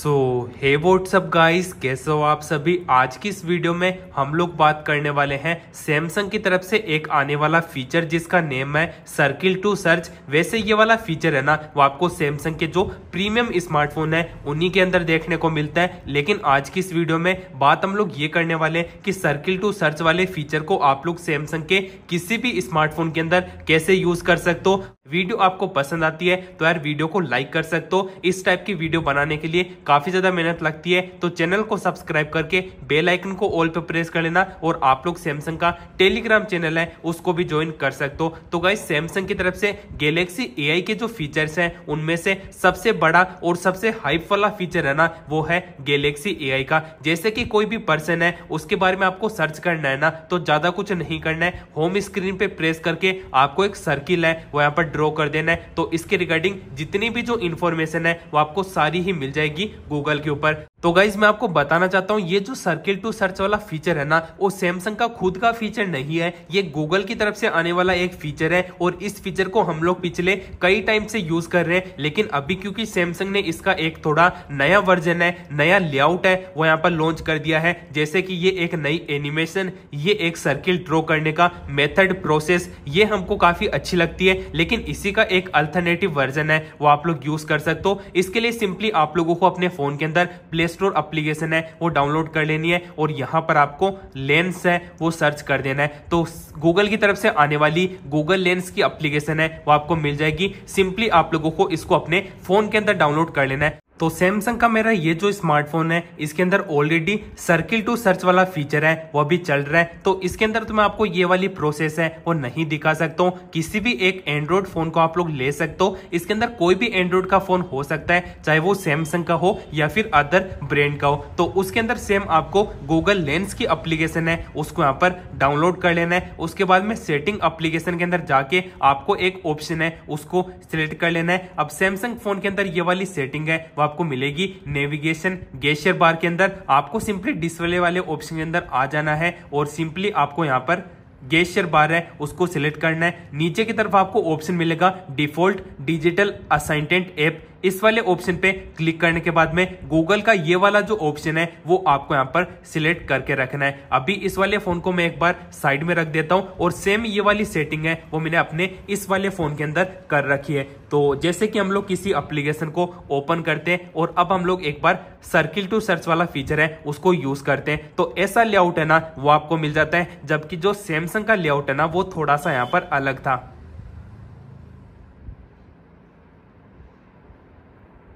सो हे WhatsApp guys कैसे हो आप सभी आज की इस वीडियो में हम लोग बात करने वाले हैं सैमसंग की तरफ से एक आने वाला फीचर जिसका नेम है सर्किल टू सर्च वैसे ये वाला फीचर है ना वो आपको सैमसंग के जो प्रीमियम स्मार्टफोन है उन्हीं के अंदर देखने को मिलता है लेकिन आज की इस वीडियो में बात हम लोग ये करने वाले हैं कि सर्किल टू सर्च वाले फीचर को आप लोग सैमसंग के किसी भी स्मार्टफोन के अंदर कैसे यूज कर सकते हो वीडियो आपको पसंद आती है तो यार वीडियो को लाइक कर सकते हो इस टाइप की वीडियो बनाने के लिए काफी ज्यादा मेहनत लगती है तो चैनल को सब्सक्राइब करके बेल आइकन को ऑल पे प्रेस कर लेना और आप लोग सैमसंग का टेलीग्राम चैनल है उसको भी ज्वाइन कर सकते हो तो गाइस सैमसंग की तरफ से गैलेक्सी ए के जो फीचर्स हैं उनमें से सबसे बड़ा और सबसे हाइप वाला फीचर है ना वो है गैलेक्सी ए का जैसे कि कोई भी पर्सन है उसके बारे में आपको सर्च करना है ना तो ज्यादा कुछ नहीं करना है होम स्क्रीन पे प्रेस करके आपको एक सर्किल है वो यहाँ पर ड्रॉ कर देना है तो इसके रिगार्डिंग जितनी भी जो इन्फॉर्मेशन है वो आपको सारी ही मिल जाएगी गूगल के ऊपर तो गाइज मैं आपको बताना चाहता हूँ ये जो सर्किल टू सर्च वाला फीचर है ना वो सैमसंग का खुद का फीचर नहीं है ये गूगल की तरफ से आने वाला एक फीचर है और इस फीचर को हम लोग पिछले कई टाइम से यूज कर रहे हैं लेकिन अभी क्योंकि सैमसंग ने इसका एक थोड़ा नया वर्जन है नया लेआउट है वो यहाँ पर लॉन्च कर दिया है जैसे कि ये एक नई एनिमेशन ये एक सर्किल ड्रॉ करने का मेथड प्रोसेस ये हमको काफी अच्छी लगती है लेकिन इसी का एक अल्टरनेटिव वर्जन है वो आप लोग यूज कर सकते हो इसके लिए सिंपली आप लोगों को अपने फोन के अंदर प्ले स्टोर अप्लीकेशन है वो डाउनलोड कर लेनी है और यहाँ पर आपको लेंस है वो सर्च कर देना है तो गूगल की तरफ से आने वाली गूगल लेंस की अप्लीकेशन है वो आपको मिल जाएगी सिंपली आप लोगों को इसको अपने फोन के अंदर डाउनलोड कर लेना है तो सैमसंग का मेरा ये जो स्मार्टफोन है इसके अंदर ऑलरेडी सर्किल टू सर्च वाला फीचर है वो भी चल रहा है तो इसके अंदर तो मैं आपको ये वाली प्रोसेस है वो नहीं दिखा सकता हूँ किसी भी एक एंड्रॉयड फोन को आप लोग ले सकते हो इसके अंदर कोई भी एंड्रॉयड का फोन हो सकता है चाहे वो सैमसंग का हो या फिर अदर ब्रांड का हो तो उसके अंदर सेम आपको गूगल लेंस की अप्लीकेशन है उसको यहाँ पर डाउनलोड कर लेना है उसके बाद में सेटिंग अप्लीकेशन के अंदर जाके आपको एक ऑप्शन है उसको सिलेक्ट कर लेना है अब सैमसंग फोन के अंदर ये वाली सेटिंग है वह आपको मिलेगी नेविगेशन गेशियर बार के अंदर आपको सिंपली डिस्प्ले वाले ऑप्शन के अंदर आ जाना है और सिंपली आपको यहाँ पर गेशियर बार है उसको सिलेक्ट करना है नीचे की तरफ आपको ऑप्शन मिलेगा डिफॉल्ट डिजिटल असाइंटेंट ऐप इस वाले ऑप्शन पे क्लिक करने के बाद में गूगल का ये वाला जो ऑप्शन है वो आपको यहाँ पर सिलेक्ट करके रखना है अभी इस वाले फोन को मैं एक बार साइड में रख देता हूँ और सेम ये वाली सेटिंग है वो मैंने अपने इस वाले फोन के अंदर कर रखी है तो जैसे कि हम लोग किसी अप्लीकेशन को ओपन करते हैं और अब हम लोग एक बार सर्किल टू सर्च वाला फीचर है उसको यूज करते हैं तो ऐसा लेआउट है ना वो आपको मिल जाता है जबकि जो सैमसंग का लेआउट है ना वो थोड़ा सा यहाँ पर अलग था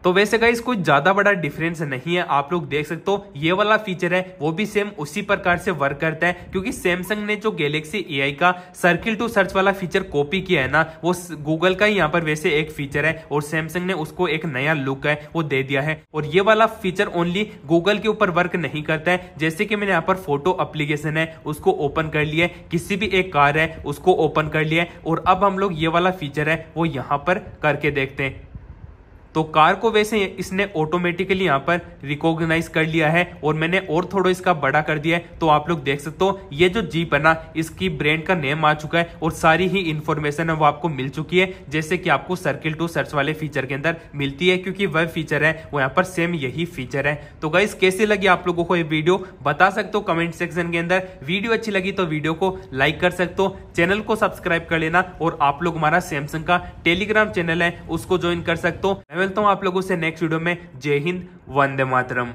तो वैसे गाइस कुछ ज्यादा बड़ा डिफरेंस नहीं है आप लोग देख सकते हो ये वाला फीचर है वो भी सेम उसी प्रकार से वर्क करता है क्योंकि सैमसंग ने जो गैलेक्सी ए का सर्किल टू सर्च वाला फीचर कॉपी किया है ना वो गूगल का ही यहाँ पर वैसे एक फीचर है और सैमसंग ने उसको एक नया लुक है वो दे दिया है और ये वाला फीचर ओनली गूगल के ऊपर वर्क नहीं करता है जैसे कि मैंने यहाँ पर फोटो अप्लीकेशन है उसको ओपन कर लिया है किसी भी एक कार है उसको ओपन कर लिया है और अब हम लोग ये वाला फीचर है वो यहाँ पर करके देखते हैं तो कार को वैसे इसने ऑटोमेटिकली यहाँ पर रिकॉग्नाइज कर लिया है और मैंने और थोड़ा इसका बड़ा कर दिया है तो आप लोग देख सकते हो ये जो जीप है ना इसकी ब्रांड का नेम आ चुका है और सारी ही इन्फॉर्मेशन है वो आपको मिल चुकी है जैसे कि आपको सर्किल टू सर्च वाले फीचर के अंदर मिलती है क्योंकि वह फीचर है वो यहाँ पर सेम यही फीचर है तो गाइस कैसे लगी आप लोगों को ये वीडियो बता सकते हो कमेंट सेक्शन के अंदर वीडियो अच्छी लगी तो वीडियो को लाइक कर सकते हो चैनल को सब्सक्राइब कर लेना और आप लोग हमारा सैमसंग का टेलीग्राम चैनल है उसको ज्वाइन कर सकते हो मिलता हूँ आप लोगों से नेक्स्ट वीडियो में जय हिंद वंदे मातरम